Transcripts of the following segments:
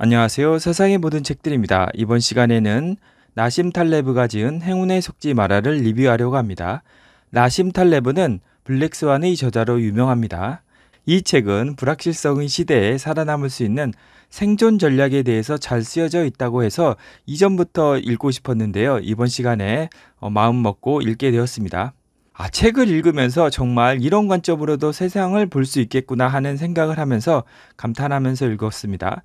안녕하세요. 세상의 모든 책들입니다. 이번 시간에는 나심 탈레브가 지은 행운의 속지 마라를 리뷰하려고 합니다. 나심 탈레브는 블랙스완의 저자로 유명합니다. 이 책은 불확실성의 시대에 살아남을 수 있는 생존 전략에 대해서 잘 쓰여져 있다고 해서 이전부터 읽고 싶었는데요. 이번 시간에 어, 마음 먹고 읽게 되었습니다. 아, 책을 읽으면서 정말 이런 관점으로도 세상을 볼 수 있겠구나 하는 생각을 하면서 감탄하면서 읽었습니다.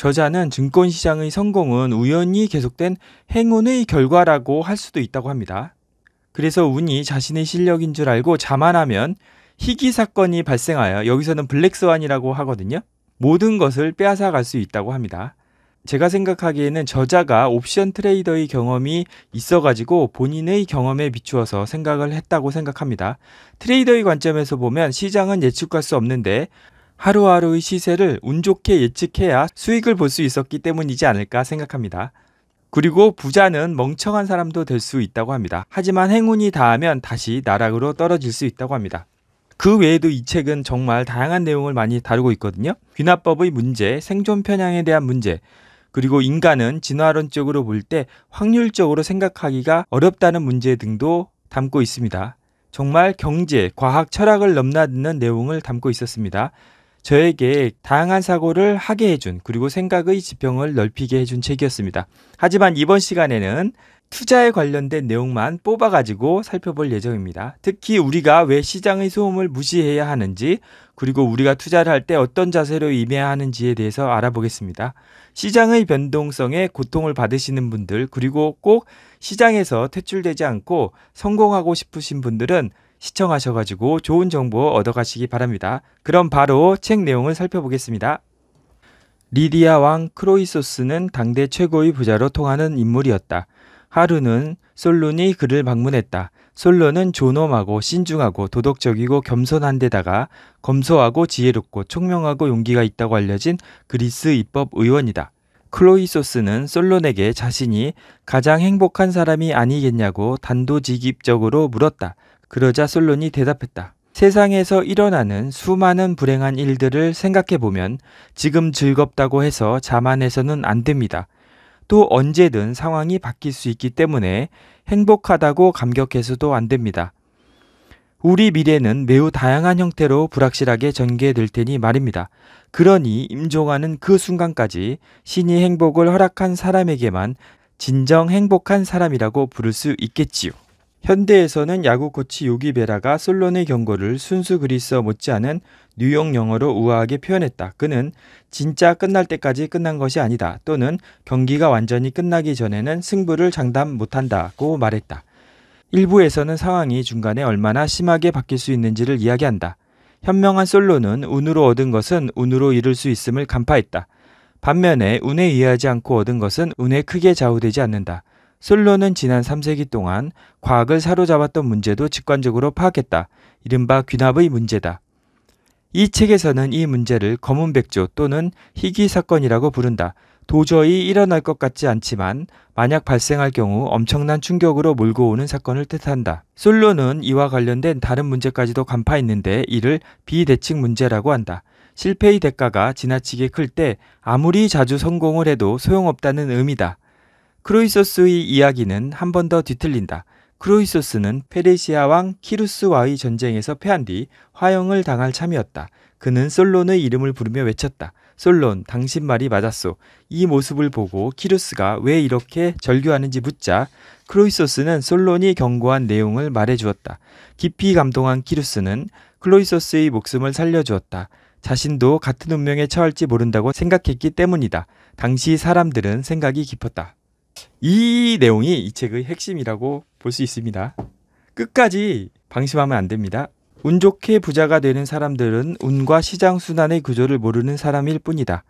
저자는 증권시장의 성공은 우연히 계속된 행운의 결과라고 할 수도 있다고 합니다. 그래서 운이 자신의 실력인 줄 알고 자만하면 희귀 사건이 발생하여 여기서는 블랙스완이라고 하거든요. 모든 것을 빼앗아 갈 수 있다고 합니다. 제가 생각하기에는 저자가 옵션 트레이더의 경험이 있어가지고 본인의 경험에 비추어서 생각을 했다고 생각합니다. 트레이더의 관점에서 보면 시장은 예측할 수 없는데 하루하루의 시세를 운 좋게 예측해야 수익을 볼 수 있었기 때문이지 않을까 생각합니다. 그리고 부자는 멍청한 사람도 될 수 있다고 합니다. 하지만 행운이 다하면 다시 나락으로 떨어질 수 있다고 합니다. 그 외에도 이 책은 정말 다양한 내용을 많이 다루고 있거든요. 귀납법의 문제, 생존 편향에 대한 문제, 그리고 인간은 진화론적으로 볼 때 확률적으로 생각하기가 어렵다는 문제 등도 담고 있습니다. 정말 경제, 과학, 철학을 넘나드는 내용을 담고 있었습니다. 저에게 다양한 사고를 하게 해준 그리고 생각의 지평을 넓히게 해준 책이었습니다. 하지만 이번 시간에는 투자에 관련된 내용만 뽑아가지고 살펴볼 예정입니다. 특히 우리가 왜 시장의 소음을 무시해야 하는지, 그리고 우리가 투자를 할 때 어떤 자세로 임해야 하는지에 대해서 알아보겠습니다. 시장의 변동성에 고통을 받으시는 분들, 그리고 꼭 시장에서 퇴출되지 않고 성공하고 싶으신 분들은 시청하셔가지고 좋은 정보 얻어가시기 바랍니다. 그럼 바로 책 내용을 살펴보겠습니다. 리디아 왕 크로이소스는 당대 최고의 부자로 통하는 인물이었다. 하루는 솔론이 그를 방문했다. 솔론은 존엄하고 신중하고 도덕적이고 겸손한 데다가 검소하고 지혜롭고 총명하고 용기가 있다고 알려진 그리스 입법 의원이다. 클로이소스는 솔론에게 자신이 가장 행복한 사람이 아니겠냐고 단도직입적으로 물었다. 그러자 솔론이 대답했다. 세상에서 일어나는 수많은 불행한 일들을 생각해 보면 지금 즐겁다고 해서 자만해서는 안 됩니다. 또 언제든 상황이 바뀔 수 있기 때문에 행복하다고 감격해서도 안 됩니다. 우리 미래는 매우 다양한 형태로 불확실하게 전개될 테니 말입니다. 그러니 임종하는 그 순간까지 신이 행복을 허락한 사람에게만 진정 행복한 사람이라고 부를 수 있겠지요. 현대에서는 야구 코치 요기 베라가 솔론의 경고를 순수 그리스어 못지않은 뉴욕 영어로 우아하게 표현했다. 그는 진짜 끝날 때까지 끝난 것이 아니다. 또는 경기가 완전히 끝나기 전에는 승부를 장담 못한다고 말했다. 일부에서는 상황이 중간에 얼마나 심하게 바뀔 수 있는지를 이야기한다. 현명한 솔론은 운으로 얻은 것은 운으로 이룰 수 있음을 간파했다. 반면에 운에 의하지 않고 얻은 것은 운에 크게 좌우되지 않는다. 솔로는 지난 3세기 동안 과학을 사로잡았던 문제도 직관적으로 파악했다. 이른바 귀납의 문제다. 이 책에서는 이 문제를 검은백조 또는 희귀 사건이라고 부른다. 도저히 일어날 것 같지 않지만 만약 발생할 경우 엄청난 충격으로 몰고 오는 사건을 뜻한다. 솔로는 이와 관련된 다른 문제까지도 간파했는데 이를 비대칭 문제라고 한다. 실패의 대가가 지나치게 클 때 아무리 자주 성공을 해도 소용없다는 의미다. 크로이소스의 이야기는 한 번 더 뒤틀린다. 크로이소스는 페르시아 왕 키루스와의 전쟁에서 패한 뒤 화형을 당할 참이었다. 그는 솔론의 이름을 부르며 외쳤다. 솔론, 당신 말이 맞았소. 이 모습을 보고 키루스가 왜 이렇게 절규하는지 묻자 크로이소스는 솔론이 경고한 내용을 말해주었다. 깊이 감동한 키루스는 크로이소스의 목숨을 살려주었다. 자신도 같은 운명에 처할지 모른다고 생각했기 때문이다. 당시 사람들은 생각이 깊었다. 이 내용이 이 책의 핵심이라고 볼 수 있습니다. 끝까지 방심하면 안 됩니다. 운 좋게 부자가 되는 사람들은 운과 시장 순환의 구조를 모르는 사람일 뿐이다.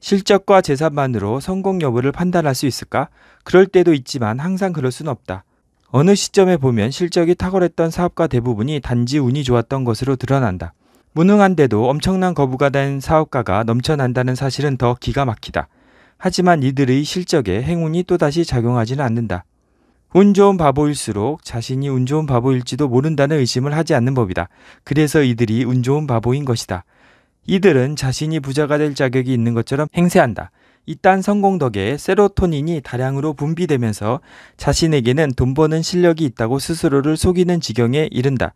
실적과 재산만으로 성공 여부를 판단할 수 있을까? 그럴 때도 있지만 항상 그럴 수는 없다. 어느 시점에 보면 실적이 탁월했던 사업가 대부분이 단지 운이 좋았던 것으로 드러난다. 무능한데도 엄청난 거부가 된 사업가가 넘쳐난다는 사실은 더 기가 막히다. 하지만 이들의 실적에 행운이 또다시 작용하지는 않는다. 운 좋은 바보일수록 자신이 운 좋은 바보일지도 모른다는 의심을 하지 않는 법이다. 그래서 이들이 운 좋은 바보인 것이다. 이들은 자신이 부자가 될 자격이 있는 것처럼 행세한다. 이딴 성공 덕에 세로토닌이 다량으로 분비되면서 자신에게는 돈 버는 실력이 있다고 스스로를 속이는 지경에 이른다.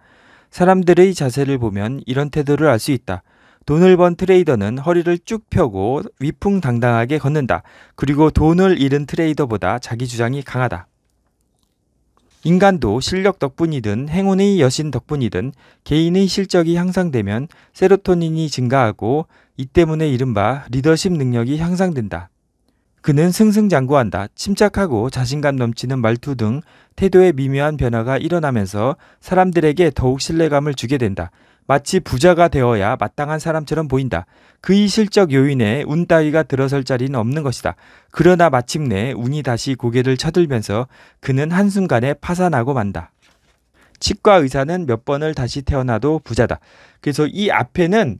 사람들의 자세를 보면 이런 태도를 알 수 있다. 돈을 번 트레이더는 허리를 쭉 펴고 위풍당당하게 걷는다. 그리고 돈을 잃은 트레이더보다 자기 주장이 강하다. 인간도 실력 덕분이든 행운의 여신 덕분이든 개인의 실적이 향상되면 세로토닌이 증가하고 이 때문에 이른바 리더십 능력이 향상된다. 그는 승승장구한다, 침착하고 자신감 넘치는 말투 등 태도의 미묘한 변화가 일어나면서 사람들에게 더욱 신뢰감을 주게 된다. 마치 부자가 되어야 마땅한 사람처럼 보인다. 그의 실적 요인에 운 따위가 들어설 자리는 없는 것이다. 그러나 마침내 운이 다시 고개를 쳐들면서 그는 한순간에 파산하고 만다. 치과 의사는 몇 번을 다시 태어나도 부자다. 그래서 이 앞에는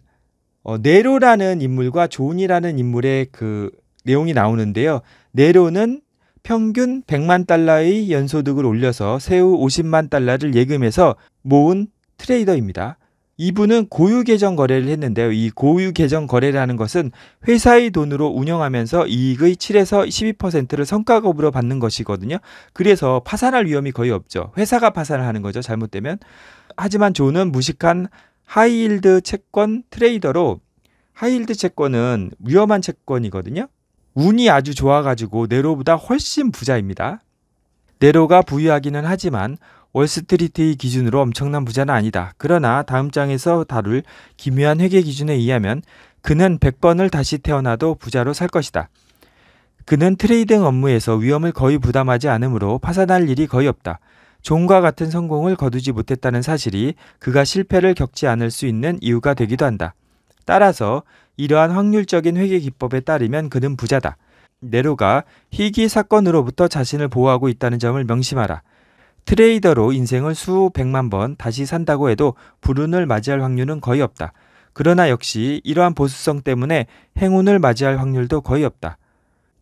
어, 네로라는 인물과 존이라는 인물의 그 내용이 나오는데요. 네로는 평균 100만 달러의 연소득을 올려서 세후 50만 달러를 예금해서 모은 트레이더입니다. 이분은 고유 계정 거래를 했는데요. 이 고유 계정 거래라는 것은 회사의 돈으로 운영하면서 이익의 7에서 12%를 성과급으로 받는 것이거든요. 그래서 파산할 위험이 거의 없죠. 회사가 파산을 하는 거죠. 잘못되면. 하지만 조는 무식한 하이힐드 채권 트레이더로 하이힐드 채권은 위험한 채권이거든요. 운이 아주 좋아가지고 네로보다 훨씬 부자입니다. 네로가 부유하기는 하지만 월스트리트의 기준으로 엄청난 부자는 아니다. 그러나 다음 장에서 다룰 기묘한 회계 기준에 의하면 그는 100번을 다시 태어나도 부자로 살 것이다. 그는 트레이딩 업무에서 위험을 거의 부담하지 않으므로 파산할 일이 거의 없다. 종과 같은 성공을 거두지 못했다는 사실이 그가 실패를 겪지 않을 수 있는 이유가 되기도 한다. 따라서 이러한 확률적인 회계 기법에 따르면 그는 부자다. 네로가 희귀 사건으로부터 자신을 보호하고 있다는 점을 명심하라. 트레이더로 인생을 수백만 번 다시 산다고 해도 불운을 맞이할 확률은 거의 없다. 그러나 역시 이러한 보수성 때문에 행운을 맞이할 확률도 거의 없다.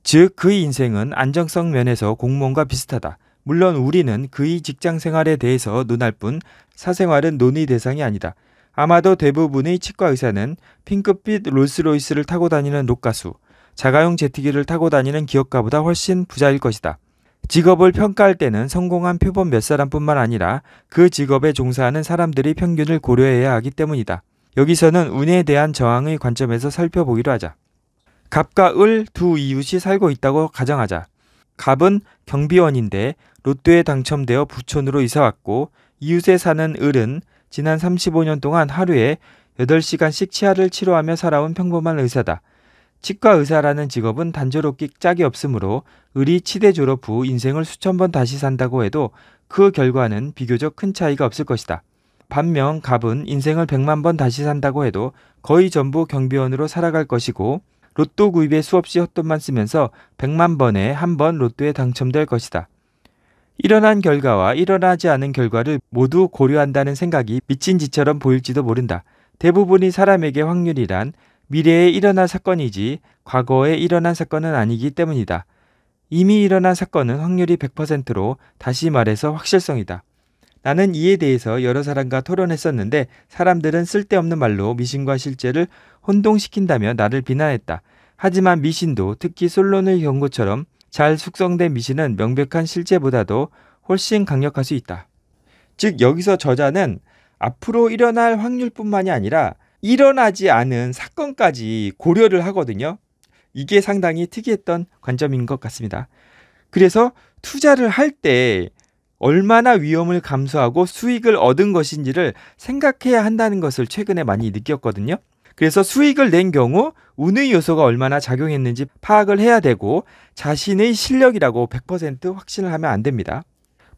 즉, 그의 인생은 안정성 면에서 공무원과 비슷하다. 물론 우리는 그의 직장 생활에 대해서 논할 뿐 사생활은 논의 대상이 아니다. 아마도 대부분의 치과 의사는 핑크빛 롤스로이스를 타고 다니는 록가수, 자가용 제트기를 타고 다니는 기업가보다 훨씬 부자일 것이다. 직업을 평가할 때는 성공한 표본 몇 사람뿐만 아니라 그 직업에 종사하는 사람들이 평균을 고려해야 하기 때문이다. 여기서는 운에 대한 저항의 관점에서 살펴보기로 하자. 갑과 을 두 이웃이 살고 있다고 가정하자. 갑은 경비원인데 로또에 당첨되어 부촌으로 이사왔고 이웃에 사는 을은 지난 35년 동안 하루에 8시간씩 치아를 치료하며 살아온 평범한 의사다. 치과 의사라는 직업은 단조롭기 짝이 없으므로 의리 치대 졸업 후 인생을 수천 번 다시 산다고 해도 그 결과는 비교적 큰 차이가 없을 것이다. 반면 갑은 인생을 백만번 다시 산다고 해도 거의 전부 경비원으로 살아갈 것이고 로또 구입에 수없이 헛돈만 쓰면서 백만 번에 한 번 로또에 당첨될 것이다. 일어난 결과와 일어나지 않은 결과를 모두 고려한다는 생각이 미친 짓처럼 보일지도 모른다. 대부분이 사람에게 확률이란 미래에 일어날 사건이지 과거에 일어난 사건은 아니기 때문이다. 이미 일어난 사건은 확률이 100%로 다시 말해서 확실성이다. 나는 이에 대해서 여러 사람과 토론했었는데 사람들은 쓸데없는 말로 미신과 실제를 혼동시킨다며 나를 비난했다. 하지만 미신도 특히 솔론의 경고처럼 잘 숙성된 미신은 명백한 실제보다도 훨씬 강력할 수 있다. 즉 여기서 저자는 앞으로 일어날 확률뿐만이 아니라 일어나지 않은 사건까지 고려를 하거든요. 이게 상당히 특이했던 관점인 것 같습니다. 그래서 투자를 할 때 얼마나 위험을 감수하고 수익을 얻은 것인지를 생각해야 한다는 것을 최근에 많이 느꼈거든요. 그래서 수익을 낸 경우 운의 요소가 얼마나 작용했는지 파악을 해야 되고 자신의 실력이라고 100% 확신을 하면 안 됩니다.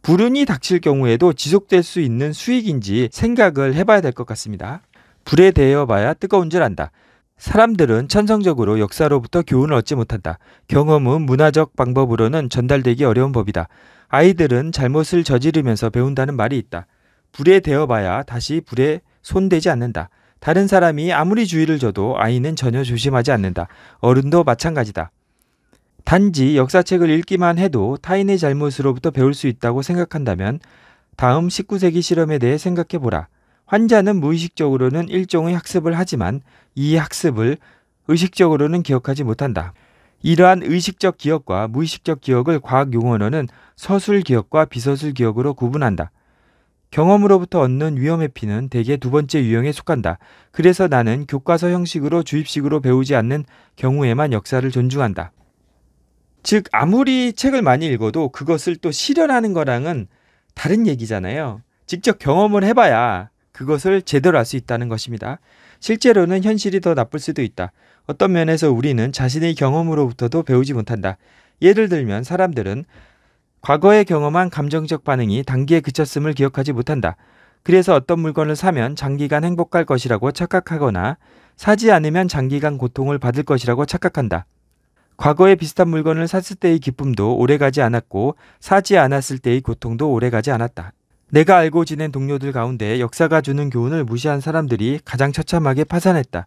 불운이 닥칠 경우에도 지속될 수 있는 수익인지 생각을 해봐야 될 것 같습니다. 불에 대여 봐야 뜨거운 줄 안다. 사람들은 천성적으로 역사로부터 교훈을 얻지 못한다. 경험은 문화적 방법으로는 전달되기 어려운 법이다. 아이들은 잘못을 저지르면서 배운다는 말이 있다. 불에 대어봐야 다시 불에 손대지 않는다. 다른 사람이 아무리 주의를 줘도 아이는 전혀 조심하지 않는다. 어른도 마찬가지다. 단지 역사책을 읽기만 해도 타인의 잘못으로부터 배울 수 있다고 생각한다면 다음 19세기 실험에 대해 생각해 보라. 환자는 무의식적으로는 일종의 학습을 하지만 이 학습을 의식적으로는 기억하지 못한다. 이러한 의식적 기억과 무의식적 기억을 과학 용어로는 서술 기억과 비서술 기억으로 구분한다. 경험으로부터 얻는 위험 회피는 대개 두 번째 유형에 속한다. 그래서 나는 교과서 형식으로 주입식으로 배우지 않는 경우에만 역사를 존중한다. 즉 아무리 책을 많이 읽어도 그것을 또 실현하는 거랑은 다른 얘기잖아요. 직접 경험을 해봐야 그것을 제대로 알 수 있다는 것입니다. 실제로는 현실이 더 나쁠 수도 있다. 어떤 면에서 우리는 자신의 경험으로부터도 배우지 못한다. 예를 들면 사람들은 과거에 경험한 감정적 반응이 단기에 그쳤음을 기억하지 못한다. 그래서 어떤 물건을 사면 장기간 행복할 것이라고 착각하거나 사지 않으면 장기간 고통을 받을 것이라고 착각한다. 과거에 비슷한 물건을 샀을 때의 기쁨도 오래가지 않았고 사지 않았을 때의 고통도 오래가지 않았다. 내가 알고 지낸 동료들 가운데 역사가 주는 교훈을 무시한 사람들이 가장 처참하게 파산했다.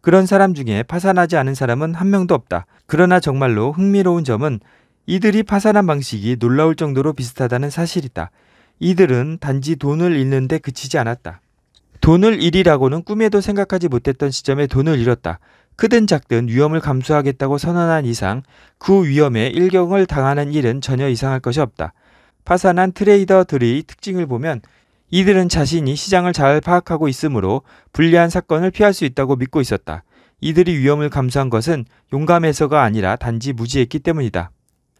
그런 사람 중에 파산하지 않은 사람은 한 명도 없다. 그러나 정말로 흥미로운 점은 이들이 파산한 방식이 놀라울 정도로 비슷하다는 사실이다. 이들은 단지 돈을 잃는데 그치지 않았다. 돈을 잃이라고는 꿈에도 생각하지 못했던 시점에 돈을 잃었다. 크든 작든 위험을 감수하겠다고 선언한 이상 그 위험에 일경을 당하는 일은 전혀 이상할 것이 없다. 파산한 트레이더들의 특징을 보면 이들은 자신이 시장을 잘 파악하고 있으므로 불리한 사건을 피할 수 있다고 믿고 있었다. 이들이 위험을 감수한 것은 용감해서가 아니라 단지 무지했기 때문이다.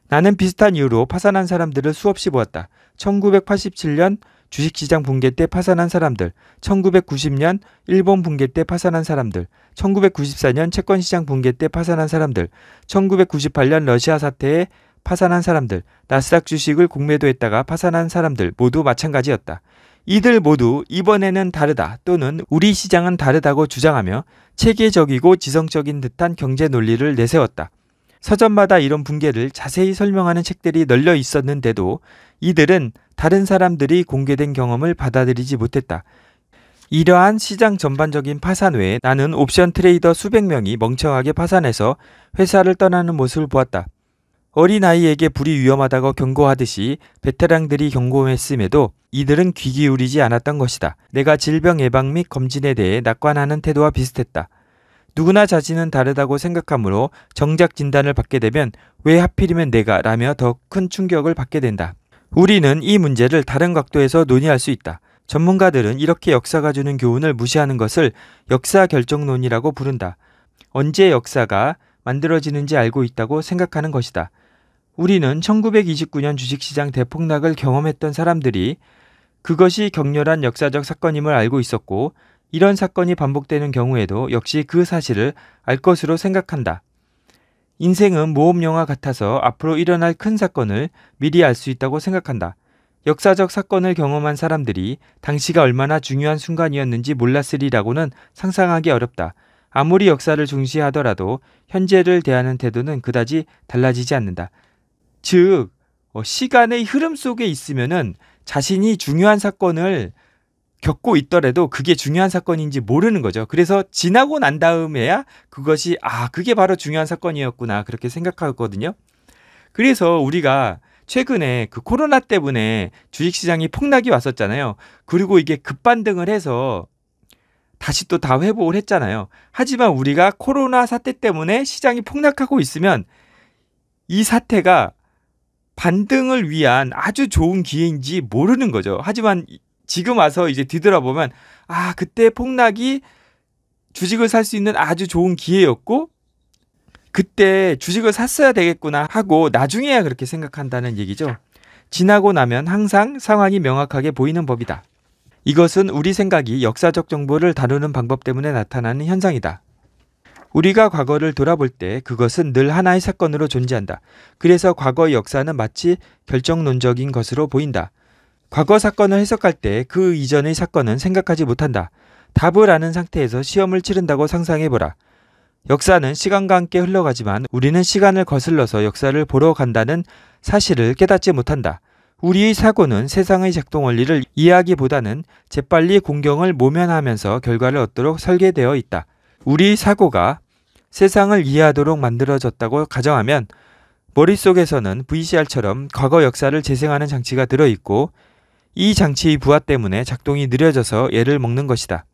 나는 비슷한 이유로 파산한 사람들을 수없이 보았다. 1987년 주식시장 붕괴 때 파산한 사람들, 1990년 일본 붕괴 때 파산한 사람들, 1994년 채권시장 붕괴 때 파산한 사람들, 1998년 러시아 사태에 파산한 사람들, 나스닥 주식을 공매도했다가 파산한 사람들 모두 마찬가지였다. 이들 모두 이번에는 다르다 또는 우리 시장은 다르다고 주장하며 체계적이고 지성적인 듯한 경제 논리를 내세웠다. 서점마다 이런 붕괴를 자세히 설명하는 책들이 널려 있었는데도 이들은 다른 사람들이 공개된 경험을 받아들이지 못했다. 이러한 시장 전반적인 파산 외에 나는 옵션 트레이더 수백 명이 멍청하게 파산해서 회사를 떠나는 모습을 보았다. 어린아이에게 불이 위험하다고 경고하듯이 베테랑들이 경고했음에도 이들은 귀 기울이지 않았던 것이다. 내가 질병 예방 및 검진에 대해 낙관하는 태도와 비슷했다. 누구나 자신은 다르다고 생각하므로 정작 진단을 받게 되면 왜 하필이면 내가 라며 더 큰 충격을 받게 된다. 우리는 이 문제를 다른 각도에서 논의할 수 있다. 전문가들은 이렇게 역사가 주는 교훈을 무시하는 것을 역사 결정론이라고 부른다. 언제 역사가 만들어지는지 알고 있다고 생각하는 것이다. 우리는 1929년 주식시장 대폭락을 경험했던 사람들이 그것이 격렬한 역사적 사건임을 알고 있었고 이런 사건이 반복되는 경우에도 역시 그 사실을 알 것으로 생각한다. 인생은 모험영화 같아서 앞으로 일어날 큰 사건을 미리 알 수 있다고 생각한다. 역사적 사건을 경험한 사람들이 당시가 얼마나 중요한 순간이었는지 몰랐으리라고는 상상하기 어렵다. 아무리 역사를 중시하더라도 현재를 대하는 태도는 그다지 달라지지 않는다. 즉 어, 시간의 흐름 속에 있으면은 자신이 중요한 사건을 겪고 있더라도 그게 중요한 사건인지 모르는 거죠. 그래서 지나고 난 다음에야 그것이 아, 그게 바로 중요한 사건이었구나. 그렇게 생각하거든요. 그래서 우리가 최근에 그 코로나 때문에 주식시장이 폭락이 왔었잖아요. 그리고 이게 급반등을 해서 다시 또 다 회복을 했잖아요. 하지만 우리가 코로나 사태 때문에 시장이 폭락하고 있으면 이 사태가 반등을 위한 아주 좋은 기회인지 모르는 거죠. 하지만 지금 와서 이제 뒤돌아보면 아, 그때 폭락이 주식을 살 수 있는 아주 좋은 기회였고 그때 주식을 샀어야 되겠구나 하고 나중에야 그렇게 생각한다는 얘기죠. 지나고 나면 항상 상황이 명확하게 보이는 법이다. 이것은 우리 생각이 역사적 정보를 다루는 방법 때문에 나타나는 현상이다. 우리가 과거를 돌아볼 때 그것은 늘 하나의 사건으로 존재한다. 그래서 과거의 역사는 마치 결정론적인 것으로 보인다. 과거 사건을 해석할 때 그 이전의 사건은 생각하지 못한다. 답을 아는 상태에서 시험을 치른다고 상상해보라. 역사는 시간과 함께 흘러가지만 우리는 시간을 거슬러서 역사를 보러 간다는 사실을 깨닫지 못한다. 우리의 사고는 세상의 작동 원리를 이해하기보다는 재빨리 공경을 모면하면서 결과를 얻도록 설계되어 있다. 우리 사고가 세상을 이해하도록 만들어졌다고 가정하면 머릿속에서는 VCR처럼 과거 역사를 재생하는 장치가 들어있고 이 장치의 부하 때문에 작동이 느려져서 애를 먹는 것이다.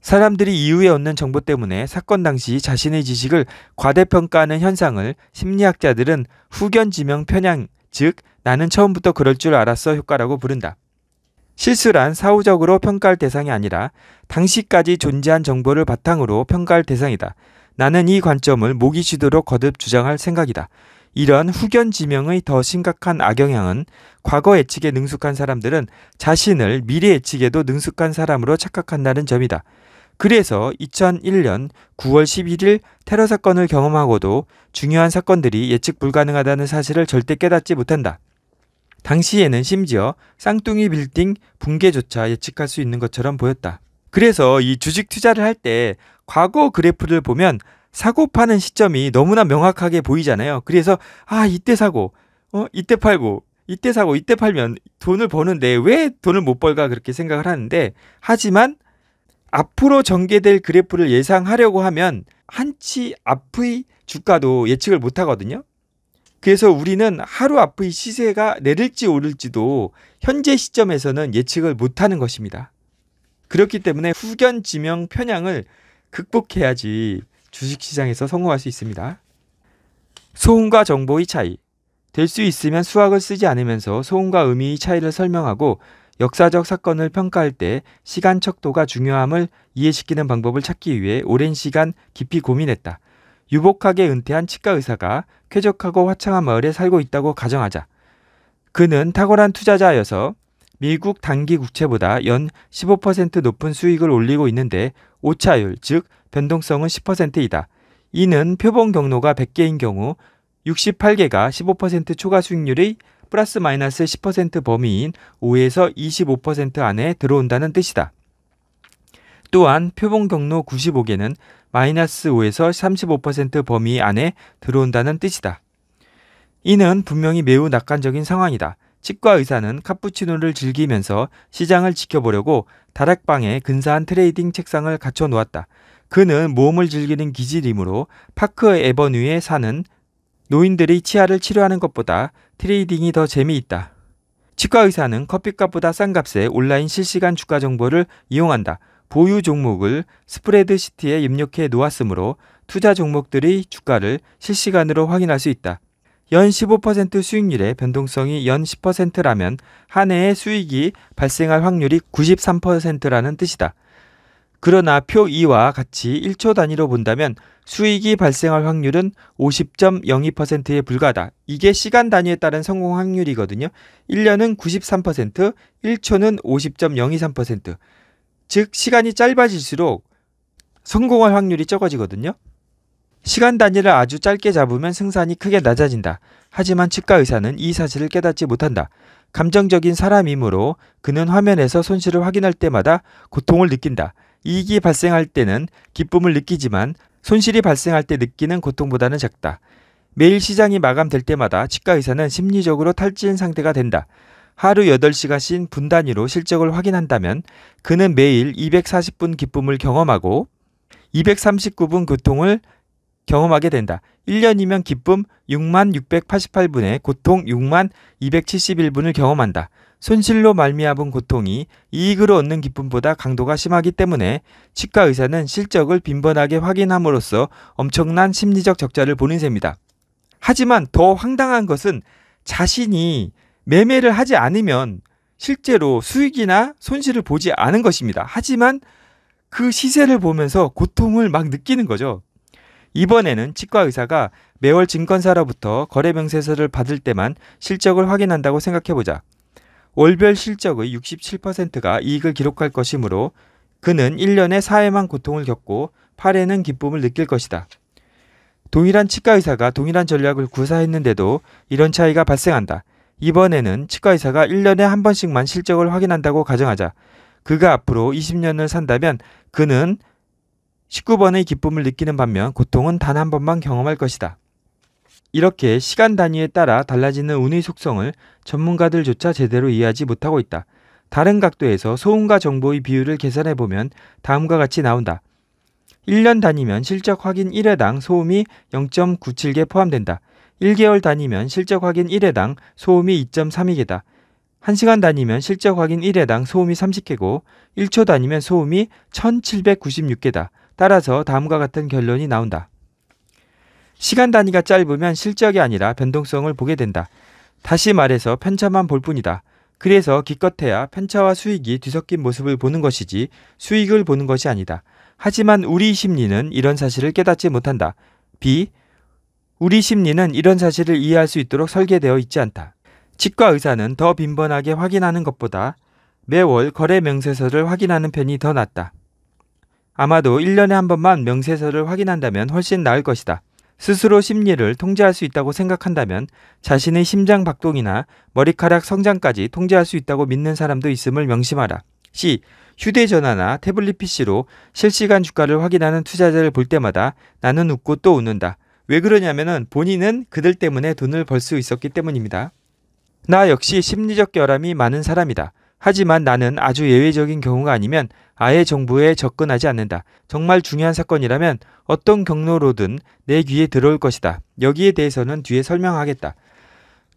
사람들이 이후에 얻는 정보 때문에 사건 당시 자신의 지식을 과대평가하는 현상을 심리학자들은 후견지명 편향, 즉 나는 처음부터 그럴 줄 알았어 효과라고 부른다. 실수란 사후적으로 평가할 대상이 아니라 당시까지 존재한 정보를 바탕으로 평가할 대상이다. 나는 이 관점을 목이 쉬도록 거듭 주장할 생각이다. 이런 후견 지명의 더 심각한 악영향은 과거 예측에 능숙한 사람들은 자신을 미래 예측에도 능숙한 사람으로 착각한다는 점이다. 그래서 2001년 9월 11일 테러 사건을 경험하고도 중요한 사건들이 예측 불가능하다는 사실을 절대 깨닫지 못한다. 당시에는 심지어 쌍둥이 빌딩 붕괴조차 예측할 수 있는 것처럼 보였다. 그래서 이 주식 투자를 할때 과거 그래프를 보면 사고 파는 시점이 너무나 명확하게 보이잖아요. 그래서 아 이때 사고, 어 이때 팔고, 이때 사고, 이때 팔면 돈을 버는데 왜 돈을 못 벌까 그렇게 생각을 하는데 하지만 앞으로 전개될 그래프를 예상하려고 하면 한치 앞의 주가도 예측을 못 하거든요. 그래서 우리는 하루 앞의 시세가 내릴지 오를지도 현재 시점에서는 예측을 못 하는 것입니다. 그렇기 때문에 후견 지명 편향을 극복해야지 주식시장에서 성공할 수 있습니다. 소음과 정보의 차이. 될 수 있으면 수학을 쓰지 않으면서 소음과 의미의 차이를 설명하고 역사적 사건을 평가할 때 시간 척도가 중요함을 이해시키는 방법을 찾기 위해 오랜 시간 깊이 고민했다. 유복하게 은퇴한 치과 의사가 쾌적하고 화창한 마을에 살고 있다고 가정하자. 그는 탁월한 투자자여서 미국 단기 국채보다 연 15% 높은 수익을 올리고 있는데 오차율, 즉 변동성은 10%이다. 이는 표본 경로가 100개인 경우 68개가 15% 초과 수익률의 플러스 마이너스 10% 범위인 5에서 25% 안에 들어온다는 뜻이다. 또한 표본 경로 95개는 마이너스 5에서 35% 범위 안에 들어온다는 뜻이다. 이는 분명히 매우 낙관적인 상황이다. 치과 의사는 카푸치노를 즐기면서 시장을 지켜보려고 다락방에 근사한 트레이딩 책상을 갖춰 놓았다. 그는 모험을 즐기는 기질이므로 파크 에버뉴에 사는 노인들이 치아를 치료하는 것보다 트레이딩이 더 재미있다. 치과 의사는 커피값보다 싼 값에 온라인 실시간 주가 정보를 이용한다. 보유 종목을 스프레드시트에 입력해 놓았으므로 투자 종목들이 주가를 실시간으로 확인할 수 있다. 연15% 수익률의 변동성이 연 10%라면 한 해의 수익이 발생할 확률이 93%라는 뜻이다. 그러나 표 2와 같이 1초 단위로 본다면 수익이 발생할 확률은 50.02%에 불과하다. 이게 시간 단위에 따른 성공 확률이거든요. 1년은 93%, 1초는 50.023%. 즉, 시간이 짧아질수록 성공할 확률이 적어지거든요. 시간 단위를 아주 짧게 잡으면 승산이 크게 낮아진다. 하지만 치과 의사는 이 사실을 깨닫지 못한다. 감정적인 사람이므로 그는 화면에서 손실을 확인할 때마다 고통을 느낀다. 이익이 발생할 때는 기쁨을 느끼지만 손실이 발생할 때 느끼는 고통보다는 작다. 매일 시장이 마감될 때마다 치과 의사는 심리적으로 탈진 상태가 된다. 하루 8시간씩 분단위로 실적을 확인한다면 그는 매일 240분 기쁨을 경험하고 239분 교통을 경험하게 된다. 1년이면 기쁨 6만 688분에 고통 6만 271분을 경험한다. 손실로 말미암은 고통이 이익으로 얻는 기쁨보다 강도가 심하기 때문에 치과 의사는 실적을 빈번하게 확인함으로써 엄청난 심리적 적자를 보는 셈이다. 하지만 더 황당한 것은 자신이 매매를 하지 않으면 실제로 수익이나 손실을 보지 않은 것입니다. 하지만 그 시세를 보면서 고통을 막 느끼는 거죠. 이번에는 치과 의사가 매월 증권사로부터 거래 명세서를 받을 때만 실적을 확인한다고 생각해보자. 월별 실적의 67%가 이익을 기록할 것이므로 그는 1년에 4회만 고통을 겪고 8회는 기쁨을 느낄 것이다. 동일한 치과 의사가 동일한 전략을 구사했는데도 이런 차이가 발생한다. 이번에는 치과 의사가 1년에 한 번씩만 실적을 확인한다고 가정하자. 그가 앞으로 20년을 산다면 그는 19번의 기쁨을 느끼는 반면 고통은 단 한 번만 경험할 것이다. 이렇게 시간 단위에 따라 달라지는 운의 속성을 전문가들조차 제대로 이해하지 못하고 있다. 다른 각도에서 소음과 정보의 비율을 계산해 보면 다음과 같이 나온다. 1년 다니면 실적 확인 1회당 소음이 0.97개 포함된다. 1개월 다니면 실적 확인 1회당 소음이 2.32개다. 1시간 다니면 실적 확인 1회당 소음이 30개고 1초 다니면 소음이 1796개다. 따라서 다음과 같은 결론이 나온다. 시간 단위가 짧으면 실적이 아니라 변동성을 보게 된다. 다시 말해서 편차만 볼 뿐이다. 그래서 기껏해야 편차와 수익이 뒤섞인 모습을 보는 것이지 수익을 보는 것이 아니다. 하지만 우리 심리는 이런 사실을 깨닫지 못한다. B. 우리 심리는 이런 사실을 이해할 수 있도록 설계되어 있지 않다. 치과 의사는 더 빈번하게 확인하는 것보다 매월 거래 명세서를 확인하는 편이 더 낫다. 아마도 1년에 한 번만 명세서를 확인한다면 훨씬 나을 것이다. 스스로 심리를 통제할 수 있다고 생각한다면 자신의 심장 박동이나 머리카락 성장까지 통제할 수 있다고 믿는 사람도 있음을 명심하라. C. 휴대전화나 태블릿 PC로 실시간 주가를 확인하는 투자자를 볼 때마다 나는 웃고 또 웃는다. 왜그러냐면 본인은 그들 때문에 돈을 벌 수 있었기 때문입니다. 나 역시 심리적 결함이 많은 사람이다. 하지만 나는 아주 예외적인 경우가 아니면 아예 정부에 접근하지 않는다. 정말 중요한 사건이라면 어떤 경로로든 내 귀에 들어올 것이다. 여기에 대해서는 뒤에 설명하겠다.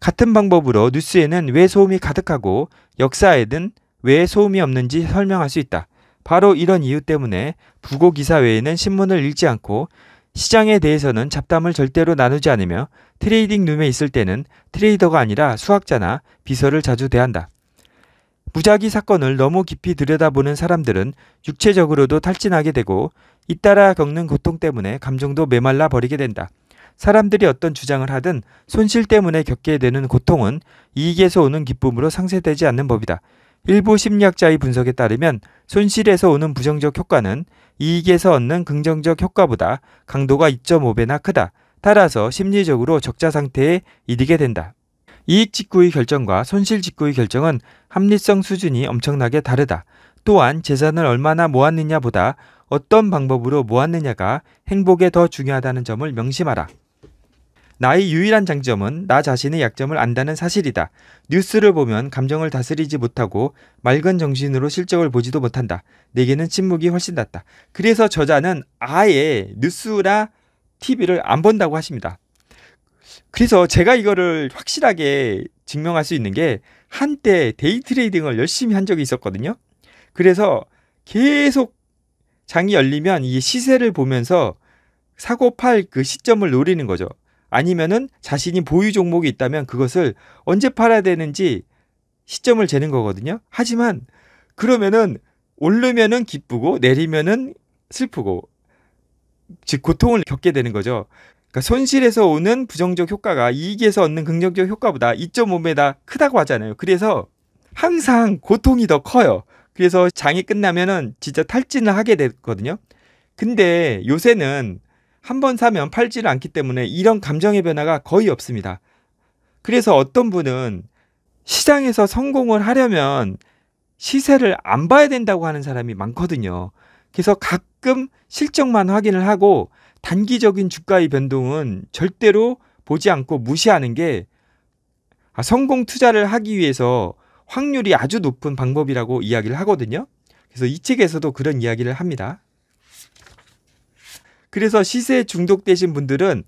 같은 방법으로 뉴스에는 왜 소음이 가득하고 역사에는 왜 소음이 없는지 설명할 수 있다. 바로 이런 이유 때문에 부고 기사 외에는 신문을 읽지 않고 시장에 대해서는 잡담을 절대로 나누지 않으며 트레이딩 룸에 있을 때는 트레이더가 아니라 수학자나 비서를 자주 대한다. 무작위 사건을 너무 깊이 들여다보는 사람들은 육체적으로도 탈진하게 되고 잇따라 겪는 고통 때문에 감정도 메말라 버리게 된다. 사람들이 어떤 주장을 하든 손실 때문에 겪게 되는 고통은 이익에서 오는 기쁨으로 상쇄되지 않는 법이다. 일부 심리학자의 분석에 따르면 손실에서 오는 부정적 효과는 이익에서 얻는 긍정적 효과보다 강도가 2.5배나 크다. 따라서 심리적으로 적자 상태에 이르게 된다. 이익 직구의 결정과 손실 직구의 결정은 합리성 수준이 엄청나게 다르다. 또한 재산을 얼마나 모았느냐보다 어떤 방법으로 모았느냐가 행복에 더 중요하다는 점을 명심하라. 나의 유일한 장점은 나 자신의 약점을 안다는 사실이다. 뉴스를 보면 감정을 다스리지 못하고 맑은 정신으로 실적을 보지도 못한다. 내게는 침묵이 훨씬 낫다. 그래서 저자는 아예 뉴스나 TV를 안 본다고 하십니다. 그래서 제가 이거를 확실하게 증명할 수 있는 게 한때 데이트레이딩을 열심히 한 적이 있었거든요. 그래서 계속 장이 열리면 이 시세를 보면서 사고 팔 그 시점을 노리는 거죠. 아니면은 자신이 보유 종목이 있다면 그것을 언제 팔아야 되는지 시점을 재는 거거든요. 하지만 그러면은 오르면은 기쁘고 내리면은 슬프고 즉 고통을 겪게 되는 거죠. 그러니까 손실에서 오는 부정적 효과가 이익에서 얻는 긍정적 효과보다 2.5배나 크다고 하잖아요. 그래서 항상 고통이 더 커요. 그래서 장이 끝나면은 진짜 탈진을 하게 됐거든요. 근데 요새는 한 번 사면 팔지를 않기 때문에 이런 감정의 변화가 거의 없습니다. 그래서 어떤 분은 시장에서 성공을 하려면 시세를 안 봐야 된다고 하는 사람이 많거든요. 그래서 가끔 실적만 확인을 하고 단기적인 주가의 변동은 절대로 보지 않고 무시하는 게 아, 성공 투자를 하기 위해서 확률이 아주 높은 방법이라고 이야기를 하거든요. 그래서 이 책에서도 그런 이야기를 합니다. 그래서 시세에 중독되신 분들은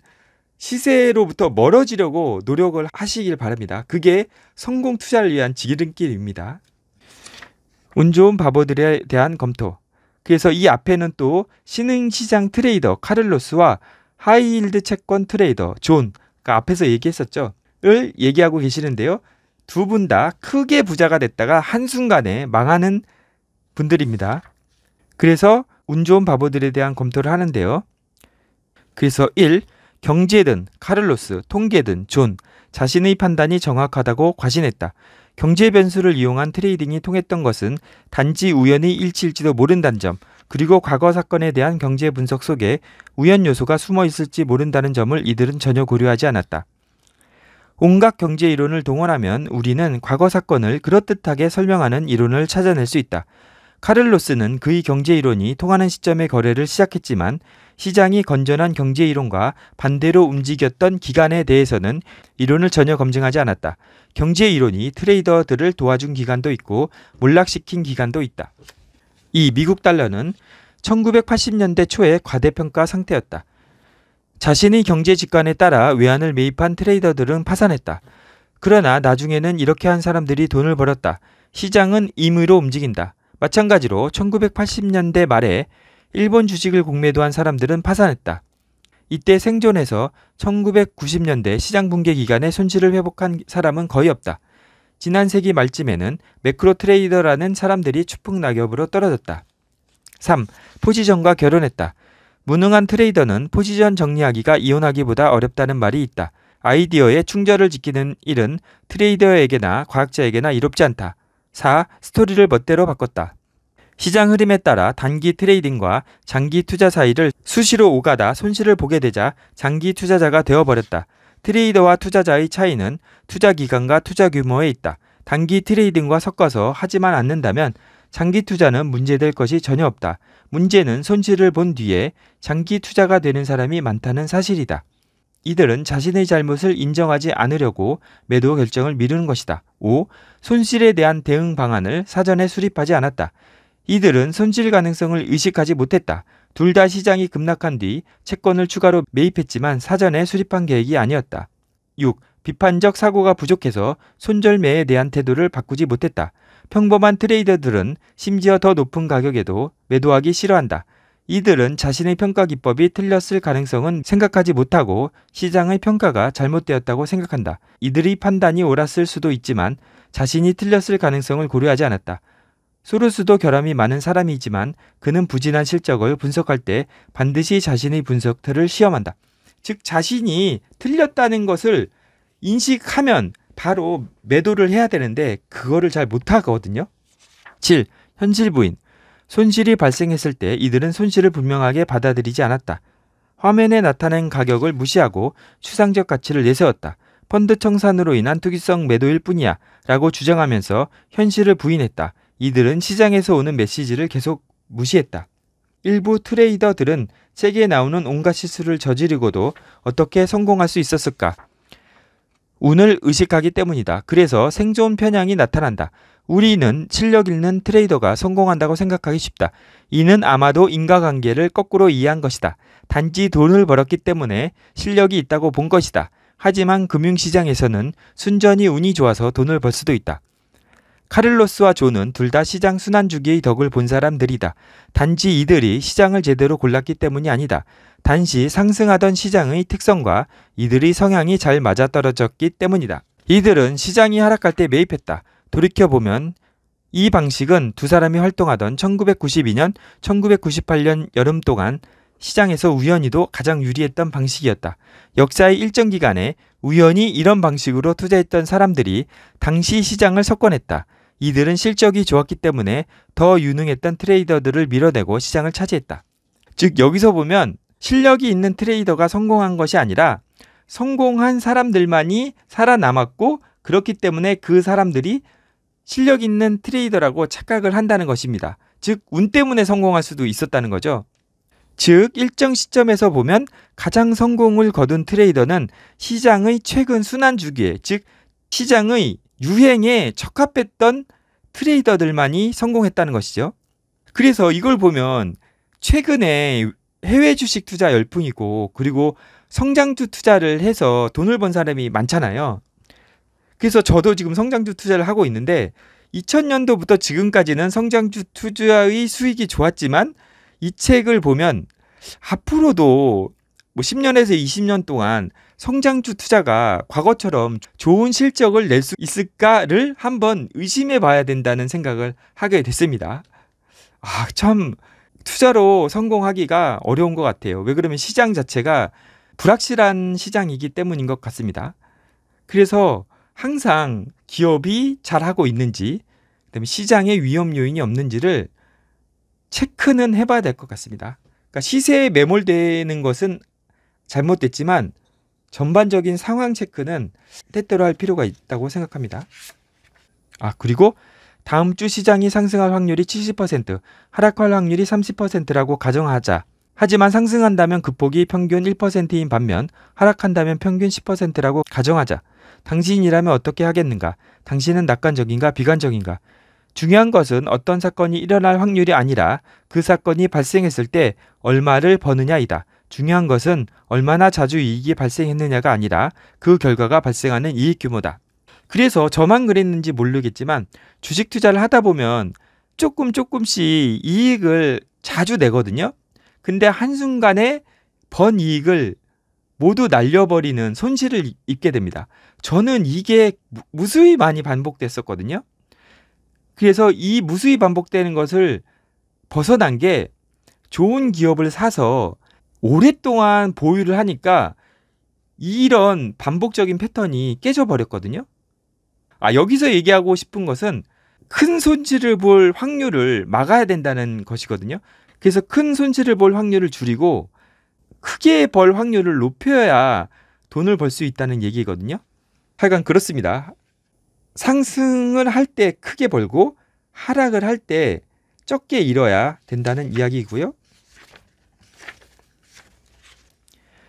시세로부터 멀어지려고 노력을 하시길 바랍니다. 그게 성공 투자를 위한 지름길입니다. 운 좋은 바보들에 대한 검토. 그래서 이 앞에는 또 신흥시장 트레이더 카를로스와 하이힐드 채권 트레이더 존, 그러니까 앞에서 얘기했었죠. 을 얘기하고 계시는데요. 두 분 다 크게 부자가 됐다가 한순간에 망하는 분들입니다. 그래서 운 좋은 바보들에 대한 검토를 하는데요. 그래서 1. 경제든 카를로스, 통계든 존, 자신의 판단이 정확하다고 과신했다. 경제 변수를 이용한 트레이딩이 통했던 것은 단지 우연이 일치일지도 모른다는 점, 그리고 과거 사건에 대한 경제 분석 속에 우연 요소가 숨어 있을지 모른다는 점을 이들은 전혀 고려하지 않았다. 온갖 경제 이론을 동원하면 우리는 과거 사건을 그럴듯하게 설명하는 이론을 찾아낼 수 있다. 카를로스는 그의 경제 이론이 통하는 시점에 거래를 시작했지만 시장이 건전한 경제 이론과 반대로 움직였던 기간에 대해서는 이론을 전혀 검증하지 않았다. 경제 이론이 트레이더들을 도와준 기간도 있고 몰락시킨 기간도 있다. 이 미국 달러는 1980년대 초에 과대평가 상태였다. 자신의 경제 직관에 따라 외환을 매입한 트레이더들은 파산했다. 그러나 나중에는 이렇게 한 사람들이 돈을 벌었다. 시장은 임의로 움직인다. 마찬가지로 1980년대 말에 일본 주식을 공매도한 사람들은 파산했다. 이때 생존해서 1990년대 시장 붕괴 기간에 손실을 회복한 사람은 거의 없다. 지난 세기 말쯤에는 매크로 트레이더라는 사람들이 추풍 낙엽으로 떨어졌다. 3. 포지션과 결혼했다. 무능한 트레이더는 포지션 정리하기가 이혼하기보다 어렵다는 말이 있다. 아이디어에 충절을 지키는 일은 트레이더에게나 과학자에게나 이롭지 않다. 4. 스토리를 멋대로 바꿨다. 시장 흐름에 따라 단기 트레이딩과 장기 투자 사이를 수시로 오가다 손실을 보게 되자 장기 투자자가 되어버렸다. 트레이더와 투자자의 차이는 투자 기간과 투자 규모에 있다. 단기 트레이딩과 섞어서 하지만 않는다면 장기 투자는 문제될 것이 전혀 없다. 문제는 손실을 본 뒤에 장기 투자가 되는 사람이 많다는 사실이다. 이들은 자신의 잘못을 인정하지 않으려고 매도 결정을 미루는 것이다. 5. 손실에 대한 대응 방안을 사전에 수립하지 않았다. 이들은 손실 가능성을 의식하지 못했다. 둘 다 시장이 급락한 뒤 채권을 추가로 매입했지만 사전에 수립한 계획이 아니었다. 6. 비판적 사고가 부족해서 손절매에 대한 태도를 바꾸지 못했다. 평범한 트레이더들은 심지어 더 높은 가격에도 매도하기 싫어한다. 이들은 자신의 평가 기법이 틀렸을 가능성은 생각하지 못하고 시장의 평가가 잘못되었다고 생각한다. 이들의 판단이 옳았을 수도 있지만 자신이 틀렸을 가능성을 고려하지 않았다. 소르스도 결함이 많은 사람이지만 그는 부진한 실적을 분석할 때 반드시 자신의 분석틀을 시험한다. 즉 자신이 틀렸다는 것을 인식하면 바로 매도를 해야 되는데 그거를 잘 못하거든요. 7. 현실 부인. 손실이 발생했을 때 이들은 손실을 분명하게 받아들이지 않았다. 화면에 나타낸 가격을 무시하고 추상적 가치를 내세웠다. 펀드 청산으로 인한 투기성 매도일 뿐이야. 라고 주장하면서 현실을 부인했다. 이들은 시장에서 오는 메시지를 계속 무시했다. 일부 트레이더들은 세계에 나오는 온갖 시술을 저지르고도 어떻게 성공할 수 있었을까? 운을 의식하기 때문이다. 그래서 생존 편향이 나타난다. 우리는 실력 있는 트레이더가 성공한다고 생각하기 쉽다. 이는 아마도 인과관계를 거꾸로 이해한 것이다. 단지 돈을 벌었기 때문에 실력이 있다고 본 것이다. 하지만 금융시장에서는 순전히 운이 좋아서 돈을 벌 수도 있다. 카를로스와 존은 둘 다 시장 순환 주기의 덕을 본 사람들이다. 단지 이들이 시장을 제대로 골랐기 때문이 아니다. 단지 상승하던 시장의 특성과 이들의 성향이 잘 맞아떨어졌기 때문이다. 이들은 시장이 하락할 때 매입했다. 돌이켜보면 이 방식은 두 사람이 활동하던 1992년, 1998년 여름 동안 시장에서 우연히도 가장 유리했던 방식이었다. 역사의 일정 기간에 우연히 이런 방식으로 투자했던 사람들이 당시 시장을 석권했다. 이들은 실적이 좋았기 때문에 더 유능했던 트레이더들을 밀어내고 시장을 차지했다. 즉, 여기서 보면 실력이 있는 트레이더가 성공한 것이 아니라 성공한 사람들만이 살아남았고 그렇기 때문에 그 사람들이 실력 있는 트레이더라고 착각을 한다는 것입니다. 즉, 운 때문에 성공할 수도 있었다는 거죠. 즉, 일정 시점에서 보면 가장 성공을 거둔 트레이더는 시장의 최근 순환 주기에, 즉, 시장의 유행에 적합했던 트레이더들만이 성공했다는 것이죠. 그래서 이걸 보면 최근에 해외 주식 투자 열풍이고, 그리고 성장주 투자를 해서 돈을 번 사람이 많잖아요. 그래서 저도 지금 성장주 투자를 하고 있는데 2000년도부터 지금까지는 성장주 투자의 수익이 좋았지만 이 책을 보면 앞으로도 뭐 10년에서 20년 동안 성장주 투자가 과거처럼 좋은 실적을 낼 수 있을까를 한번 의심해 봐야 된다는 생각을 하게 됐습니다. 아, 참 투자로 성공하기가 어려운 것 같아요. 왜 그러면 시장 자체가 불확실한 시장이기 때문인 것 같습니다. 그래서 항상 기업이 잘하고 있는지, 그다음에 시장에 위험 요인이 없는지를 체크는 해봐야 될 것 같습니다. 그러니까 시세에 매몰되는 것은 잘못됐지만 전반적인 상황 체크는 때때로 할 필요가 있다고 생각합니다. 아, 그리고 다음 주 시장이 상승할 확률이 70%, 하락할 확률이 30%라고 가정하자. 하지만 상승한다면 그 폭이 평균 1%인 반면 하락한다면 평균 10%라고 가정하자. 당신이라면 어떻게 하겠는가? 당신은 낙관적인가 비관적인가? 중요한 것은 어떤 사건이 일어날 확률이 아니라 그 사건이 발생했을 때 얼마를 버느냐이다. 중요한 것은 얼마나 자주 이익이 발생했느냐가 아니라 그 결과가 발생하는 이익 규모다. 그래서 저만 그랬는지 모르겠지만 주식 투자를 하다 보면 조금 조금씩 이익을 자주 내거든요. 근데 한순간에 번 이익을 모두 날려버리는 손실을 입게 됩니다. 저는 이게 무수히 많이 반복됐었거든요. 그래서 이 무수히 반복되는 것을 벗어난 게 좋은 기업을 사서 오랫동안 보유를 하니까 이런 반복적인 패턴이 깨져버렸거든요. 아, 여기서 얘기하고 싶은 것은 큰 손실을 볼 확률을 막아야 된다는 것이거든요. 그래서 큰 손실을 볼 확률을 줄이고 크게 벌 확률을 높여야 돈을 벌 수 있다는 얘기거든요. 하여간 그렇습니다. 상승을 할 때 크게 벌고 하락을 할 때 적게 잃어야 된다는 이야기고요.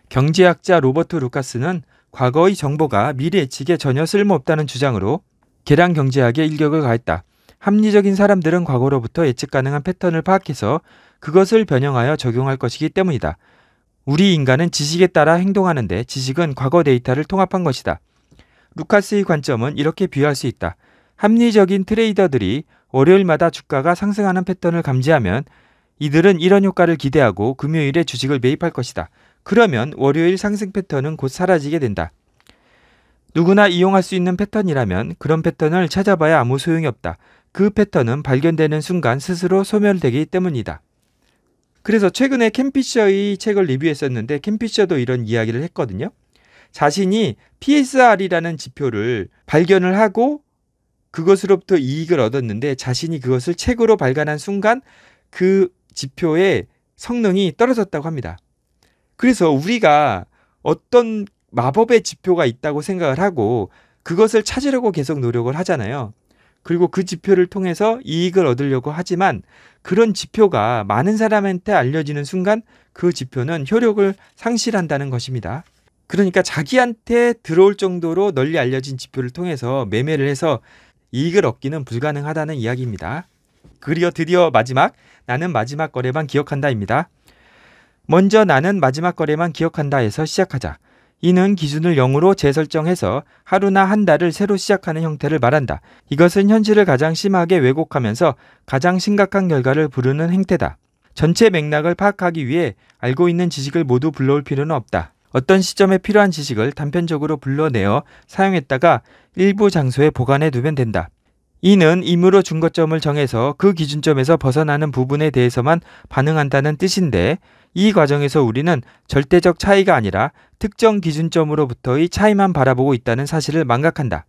경제학자 로버트 루카스는 과거의 정보가 미래 예측에 전혀 쓸모없다는 주장으로 계량 경제학에 일격을 가했다. 합리적인 사람들은 과거로부터 예측 가능한 패턴을 파악해서 그것을 변형하여 적용할 것이기 때문이다. 우리 인간은 지식에 따라 행동하는데 지식은 과거 데이터를 통합한 것이다. 루카스의 관점은 이렇게 비유할 수 있다. 합리적인 트레이더들이 월요일마다 주가가 상승하는 패턴을 감지하면 이들은 이런 효과를 기대하고 금요일에 주식을 매입할 것이다. 그러면 월요일 상승 패턴은 곧 사라지게 된다. 누구나 이용할 수 있는 패턴이라면 그런 패턴을 찾아봐야 아무 소용이 없다. 그 패턴은 발견되는 순간 스스로 소멸되기 때문이다. 그래서 최근에 캠피셔의 책을 리뷰했었는데 캠피셔도 이런 이야기를 했거든요. 자신이 PSR이라는 지표를 발견을 하고 그것으로부터 이익을 얻었는데 자신이 그것을 책으로 발간한 순간 그 지표의 성능이 떨어졌다고 합니다. 그래서 우리가 어떤 마법의 지표가 있다고 생각을 하고 그것을 찾으려고 계속 노력을 하잖아요. 그리고 그 지표를 통해서 이익을 얻으려고 하지만 그런 지표가 많은 사람한테 알려지는 순간 그 지표는 효력을 상실한다는 것입니다. 그러니까 자기한테 들어올 정도로 널리 알려진 지표를 통해서 매매를 해서 이익을 얻기는 불가능하다는 이야기입니다. 그리어 드디어 마지막 나는 마지막 거래만 기억한다입니다. 먼저 나는 마지막 거래만 기억한다에서 시작하자. 이는 기준을 0으로 재설정해서 하루나 한 달을 새로 시작하는 형태를 말한다. 이것은 현실을 가장 심하게 왜곡하면서 가장 심각한 결과를 부르는 행태다. 전체 맥락을 파악하기 위해 알고 있는 지식을 모두 불러올 필요는 없다. 어떤 시점에 필요한 지식을 단편적으로 불러내어 사용했다가 일부 장소에 보관해 두면 된다. 이는 임으로 중거점을 정해서 그 기준점에서 벗어나는 부분에 대해서만 반응한다는 뜻인데 이 과정에서 우리는 절대적 차이가 아니라 특정 기준점으로부터의 차이만 바라보고 있다는 사실을 망각한다.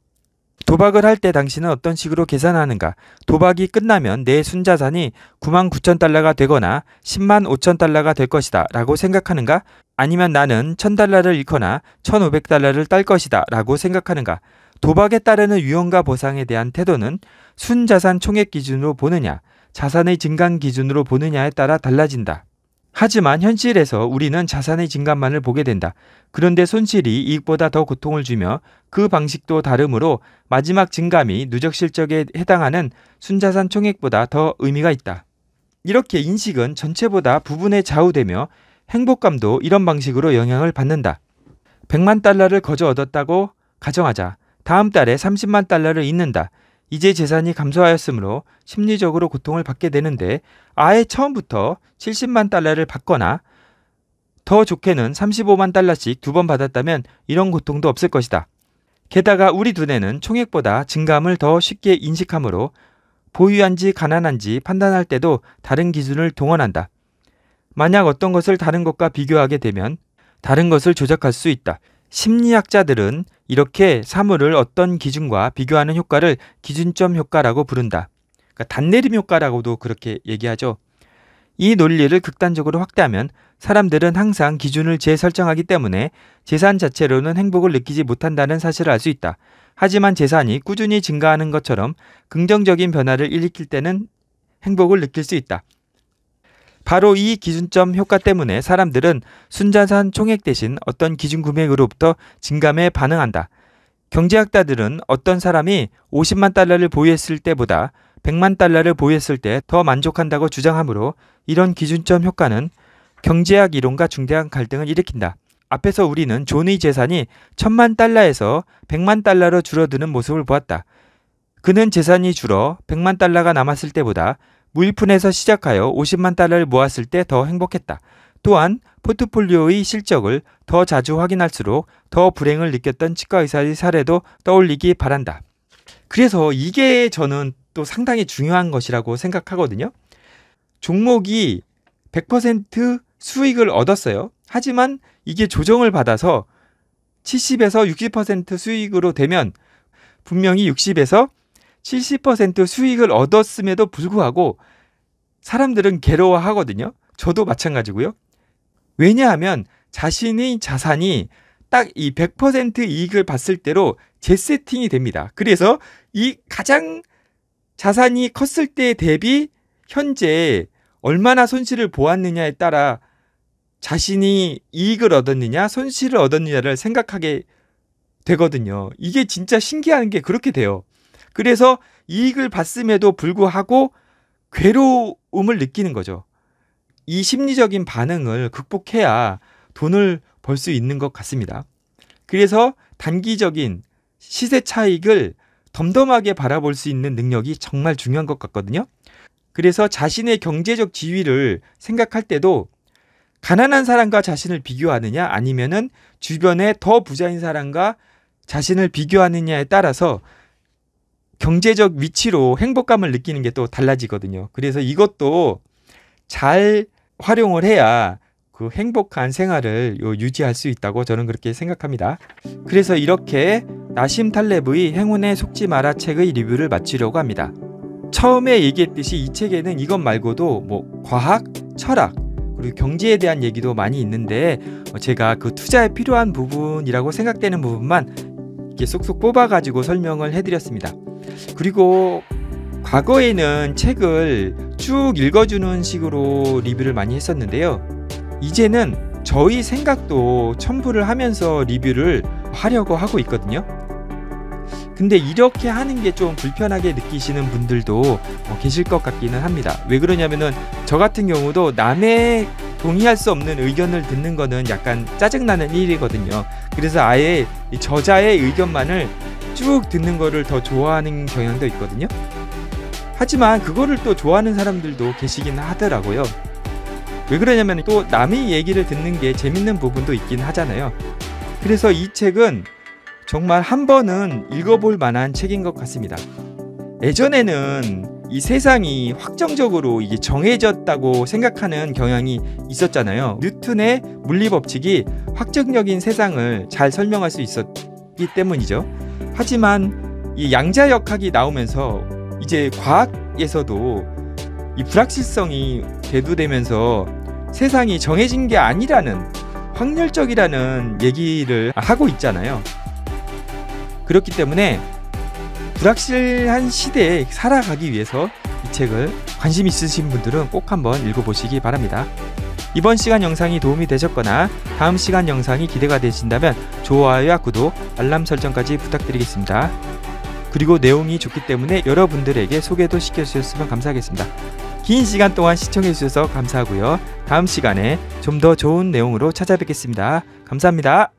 도박을 할 때 당신은 어떤 식으로 계산하는가? 도박이 끝나면 내 순자산이 9만 9천 달러가 되거나 10만 5천 달러가 될 것이다 라고 생각하는가? 아니면 나는 1천 달러를 잃거나 1,500달러를 딸 것이다 라고 생각하는가? 도박에 따르는 위험과 보상에 대한 태도는 순자산 총액 기준으로 보느냐, 자산의 증강 기준으로 보느냐에 따라 달라진다. 하지만 현실에서 우리는 자산의 증감만을 보게 된다. 그런데 손실이 이익보다 더 고통을 주며 그 방식도 다르므로 마지막 증감이 누적 실적에 해당하는 순자산 총액보다 더 의미가 있다. 이렇게 인식은 전체보다 부분에 좌우되며 행복감도 이런 방식으로 영향을 받는다. 100만 달러를 거저 얻었다고 가정하자. 다음 달에 30만 달러를 잃는다. 이제 재산이 감소하였으므로 심리적으로 고통을 받게 되는데 아예 처음부터 70만 달러를 받거나 더 좋게는 35만 달러씩 두 번 받았다면 이런 고통도 없을 것이다. 게다가 우리 두뇌는 총액보다 증감을 더 쉽게 인식하므로 보유한지 가난한지 판단할 때도 다른 기준을 동원한다. 만약 어떤 것을 다른 것과 비교하게 되면 다른 것을 조작할 수 있다. 심리학자들은 이렇게 사물을 어떤 기준과 비교하는 효과를 기준점 효과라고 부른다. 그러니까 단내림 효과라고도 그렇게 얘기하죠. 이 논리를 극단적으로 확대하면 사람들은 항상 기준을 재설정하기 때문에 재산 자체로는 행복을 느끼지 못한다는 사실을 알 수 있다. 하지만 재산이 꾸준히 증가하는 것처럼 긍정적인 변화를 일으킬 때는 행복을 느낄 수 있다. 바로 이 기준점 효과 때문에 사람들은 순자산 총액 대신 어떤 기준 금액으로부터 증감에 반응한다. 경제학자들은 어떤 사람이 50만 달러를 보유했을 때보다 100만 달러를 보유했을 때 더 만족한다고 주장하므로 이런 기준점 효과는 경제학 이론과 중대한 갈등을 일으킨다. 앞에서 우리는 존의 재산이 1 0 0 0만 달러에서 1 0 0만 달러로 줄어드는 모습을 보았다. 그는 재산이 줄어 1 0 0만 달러가 남았을 때보다 무일푼에서 시작하여 50만 달러를 모았을 때 더 행복했다. 또한 포트폴리오의 실적을 더 자주 확인할수록 더 불행을 느꼈던 치과 의사의 사례도 떠올리기 바란다. 그래서 이게 저는 또 상당히 중요한 것이라고 생각하거든요. 종목이 100% 수익을 얻었어요. 하지만 이게 조정을 받아서 70에서 60% 수익으로 되면 분명히 60에서 70% 수익을 얻었음에도 불구하고 사람들은 괴로워하거든요. 저도 마찬가지고요. 왜냐하면 자신의 자산이 딱 이 100% 이익을 봤을 때로 재세팅이 됩니다. 그래서 이 가장 자산이 컸을 때 대비 현재 얼마나 손실을 보았느냐에 따라 자신이 이익을 얻었느냐, 손실을 얻었느냐를 생각하게 되거든요. 이게 진짜 신기한 게 그렇게 돼요. 그래서 이익을 봤음에도 불구하고 괴로움을 느끼는 거죠. 이 심리적인 반응을 극복해야 돈을 벌 수 있는 것 같습니다. 그래서 단기적인 시세 차익을 덤덤하게 바라볼 수 있는 능력이 정말 중요한 것 같거든요. 그래서 자신의 경제적 지위를 생각할 때도 가난한 사람과 자신을 비교하느냐 아니면은 주변에 더 부자인 사람과 자신을 비교하느냐에 따라서 경제적 위치로 행복감을 느끼는 게 또 달라지거든요. 그래서 이것도 잘 활용을 해야 그 행복한 생활을 유지할 수 있다고 저는 그렇게 생각합니다. 그래서 이렇게 나심 탈렙의 행운의 속지 마라 책의 리뷰를 마치려고 합니다. 처음에 얘기했듯이 이 책에는 이것 말고도 뭐 과학, 철학, 그리고 경제에 대한 얘기도 많이 있는데 제가 그 투자에 필요한 부분이라고 생각되는 부분만 이렇게 쏙쏙 뽑아가지고 설명을 해드렸습니다. 그리고 과거에는 책을 쭉 읽어주는 식으로 리뷰를 많이 했었는데요. 이제는 저희 생각도 첨부를 하면서 리뷰를 하려고 하고 있거든요. 근데 이렇게 하는 게 좀 불편하게 느끼시는 분들도 어, 계실 것 같기는 합니다. 왜 그러냐면은 저 같은 경우도 남의 동의할 수 없는 의견을 듣는 거는 약간 짜증나는 일이거든요. 그래서 아예 저자의 의견만을 쭉 듣는 거를 더 좋아하는 경향도 있거든요. 하지만 그거를 또 좋아하는 사람들도 계시긴 하더라고요. 왜 그러냐면 또 남의 얘기를 듣는 게 재밌는 부분도 있긴 하잖아요. 그래서 이 책은 정말 한 번은 읽어볼 만한 책인 것 같습니다. 예전에는 이 세상이 확정적으로 이게 정해졌다고 생각하는 경향이 있었잖아요. 뉴턴의 물리법칙이 확정적인 세상을 잘 설명할 수 있었기 때문이죠. 하지만 이 양자역학이 나오면서 이제 과학에서도 이 불확실성이 대두되면서 세상이 정해진 게 아니라는 확률적이라는 얘기를 하고 있잖아요. 그렇기 때문에 불확실한 시대에 살아가기 위해서 이 책을 관심 있으신 분들은 꼭 한번 읽어보시기 바랍니다. 이번 시간 영상이 도움이 되셨거나 다음 시간 영상이 기대가 되신다면 좋아요와 구독, 알람 설정까지 부탁드리겠습니다. 그리고 내용이 좋기 때문에 여러분들에게 소개도 시켜주셨으면 감사하겠습니다. 긴 시간 동안 시청해주셔서 감사하고요. 다음 시간에 좀 더 좋은 내용으로 찾아뵙겠습니다. 감사합니다.